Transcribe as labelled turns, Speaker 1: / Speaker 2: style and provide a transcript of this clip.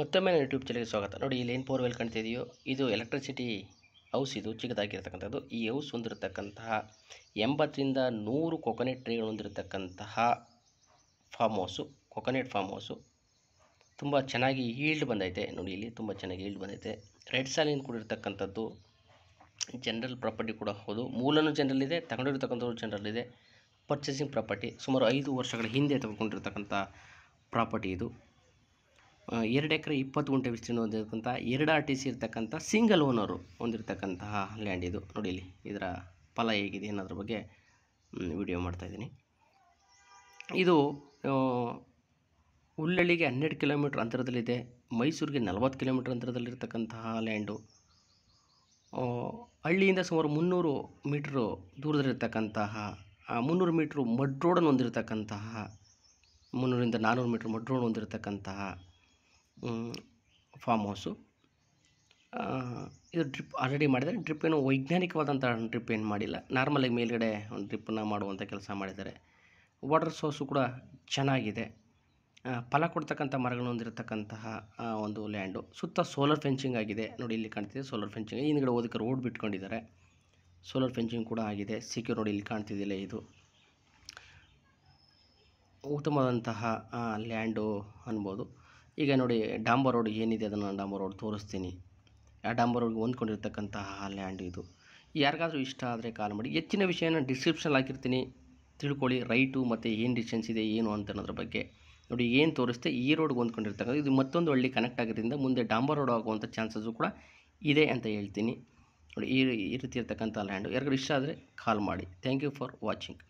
Speaker 1: ಮತ್ತೊಮ್ಮೆ ನಾನು ಯೂಟ್ಯೂಬ್ ಚಾನಲ್ಗೆ ಸ್ವಾಗತ ನೋಡಿ ಇಲ್ಲಿ ಏನು ಕಾಣ್ತಾ ಕಾಣ್ತಿದೆಯೋ ಇದು ಎಲೆಕ್ಟ್ರಿಸಿಟಿ ಹೌಸ್ ಇದು ಚಿಕ್ಕದಾಗಿರ್ತಕ್ಕಂಥದ್ದು ಈ ಹೌಸ್ ಹೊಂದಿರತಕ್ಕಂತಹ ಎಂಬತ್ತರಿಂದ ನೂರು ಕೊಕೊನೆಟ್ ಟ್ರೀಗಳು ಹೊಂದಿರತಕ್ಕಂತಹ farm house coconut farm house ತುಂಬ ಚೆನ್ನಾಗಿ ಈಲ್ಡ್ ಬಂದೈತೆ ನೋಡಿ ಇಲ್ಲಿ ತುಂಬ ಚೆನ್ನಾಗಿ ಈಲ್ಡ್ ಬಂದೈತೆ ರೆಡ್ ಸಾಲಿನ ಕೂಡ ಇರ್ತಕ್ಕಂಥದ್ದು ಜನರಲ್ ಪ್ರಾಪರ್ಟಿ ಕೂಡ ಹೌದು ಮೂಲನೂ ಇದೆ ತಗೊಂಡಿರ್ತಕ್ಕಂಥವ್ರು ಇದೆ ಪರ್ಚೇಸಿಂಗ್ ಪ್ರಾಪರ್ಟಿ ಸುಮಾರು ಐದು ವರ್ಷಗಳ ಹಿಂದೆ ತಗೊಂಡಿರ್ತಕ್ಕಂಥ ಪ್ರಾಪರ್ಟಿ ಇದು ಎರಡು ಎಕರೆ ಇಪ್ಪತ್ತು ಗುಂಟೆ ವಿಸ್ತೀರ್ಣ ಹೊಂದಿರತಕ್ಕಂಥ ಎರಡು ಆರ್ ಟಿ ಸಿ ಇರ್ತಕ್ಕಂಥ ಸಿಂಗಲ್ ಓನರು ಹೊಂದಿರತಕ್ಕಂತಹ ಲ್ಯಾಂಡ್ ಇದು ನೋಡಿ ಇಲ್ಲಿ ಇದರ ಫಲ ಹೇಗಿದೆ ಅನ್ನೋದ್ರ ಬಗ್ಗೆ ವಿಡಿಯೋ ಮಾಡ್ತಾಯಿದ್ದೀನಿ ಇದು ಹುಲ್ಲಳ್ಳಿಗೆ ಹನ್ನೆರಡು ಕಿಲೋಮೀಟ್ರ್ ಅಂತರದಲ್ಲಿದೆ ಮೈಸೂರಿಗೆ ನಲವತ್ತು ಕಿಲೋಮೀಟ್ರ್ ಅಂತರದಲ್ಲಿರ್ತಕ್ಕಂತಹ ಲ್ಯಾಂಡು ಹಳ್ಳಿಯಿಂದ ಸುಮಾರು ಮುನ್ನೂರು ಮೀಟ್ರು ದೂರದಲ್ಲಿರ್ತಕ್ಕಂತಹ ಮುನ್ನೂರು ಮೀಟ್ರು ಮಡ್ ರೋಡನ್ನು ಹೊಂದಿರತಕ್ಕಂತಹ ಮುನ್ನೂರಿಂದ ನಾನ್ನೂರು ಮೀಟ್ರ್ ಮಡ್ ರೋಡ್ ಹೊಂದಿರತಕ್ಕಂತಹ ಫಾರ್ಮ್ ಹೌಸು ಇದು ಡ್ರಿಪ್ ಆಲ್ರೆಡಿ ಮಾಡಿದ್ದಾರೆ ಡ್ರಿಪ್ ಏನು ವೈಜ್ಞಾನಿಕವಾದಂಥ ಡ್ರಿಪ್ ಏನು ಮಾಡಿಲ್ಲ ನಾರ್ಮಲಾಗಿ ಮೇಲ್ಗಡೆ ಒಂದು ಡ್ರಿಪ್ಪನ್ನು ಮಾಡುವಂಥ ಕೆಲಸ ಮಾಡಿದ್ದಾರೆ ವಾಟರ್ ಸೋರ್ಸು ಕೂಡ ಚೆನ್ನಾಗಿದೆ ಫಲ ಕೊಡ್ತಕ್ಕಂಥ ಮರಗಳು ಹೊಂದಿರತಕ್ಕಂತಹ ಒಂದು ಲ್ಯಾಂಡು ಸುತ್ತ ಸೋಲಾರ್ ಫೆನ್ಸಿಂಗ್ ಆಗಿದೆ ನೋಡಿ ಇಲ್ಲಿ ಕಾಣ್ತಿದೆ ಸೋಲಾರ್ ಫೆನ್ಸಿಂಗ್ ಹಿಂದ್ಗಡೆ ಓದಕ್ಕೆ ರೋಡ್ ಬಿಟ್ಕೊಂಡಿದ್ದಾರೆ ಸೋಲಾರ್ ಫೆನ್ಸಿಂಗ್ ಕೂಡ ಆಗಿದೆ ಸಿಕ್ಯೂರ್ ನೋಡಿ ಇಲ್ಲಿ ಕಾಣ್ತಿದ್ದಿಲ್ಲ ಇದು ಉತ್ತಮವಾದಂತಹ ಲ್ಯಾಂಡು ಅನ್ಬೋದು ಈಗ ನೋಡಿ ಡಾಂಬರ್ ರೋಡ್ ಏನಿದೆ ಅದನ್ನು ಡಾಂಬರ್ ರೋಡ್ ತೋರಿಸ್ತೀನಿ ಆ ಡಾಂಬರ್ ರೋಡ್ಗೆ ಹೊಂದ್ಕೊಂಡಿರ್ತಕ್ಕಂತಹ ಲ್ಯಾಂಡ್ ಇದು ಯಾರಿಗಾದರೂ ಇಷ್ಟ ಆದರೆ ಕಾಲ್ ಮಾಡಿ ಹೆಚ್ಚಿನ ವಿಷಯನ ಡಿಸ್ಕ್ರಿಪ್ಷನಲ್ಲಿ ಹಾಕಿರ್ತೀನಿ ತಿಳ್ಕೊಳ್ಳಿ ರೈಟು ಮತ್ತು ಏನು ಡಿಸ್ಟೆನ್ಸ್ ಇದೆ ಏನು ಅಂತ ಅನ್ನೋದ್ರ ಬಗ್ಗೆ ನೋಡಿ ಏನು ತೋರಿಸ್ತೆ ಈ ರೋಡ್ಗೆ ಹೊಂದ್ಕೊಂಡಿರ್ತಕ್ಕಂಥ ಇದು ಮತ್ತೊಂದು ಹಳ್ಳಿ ಕನೆಕ್ಟ್ ಆಗಿರೋದ್ರಿಂದ ಮುಂದೆ ಡಾಂಬರ್ ರೋಡ್ ಆಗುವಂಥ ಚಾನ್ಸಸ್ಸು ಕೂಡ ಇದೆ ಅಂತ ಹೇಳ್ತೀನಿ ನೋಡಿ ಈ ರೀತಿ ಇರ್ತಕ್ಕಂಥ ಲ್ಯಾಂಡು ಯಾರಿಗಾದ್ರೂ ಇಷ್ಟ ಆದರೆ ಕಾಲ್ ಮಾಡಿ ಥ್ಯಾಂಕ್ ಯು ಫಾರ್ ವಾಚಿಂಗ್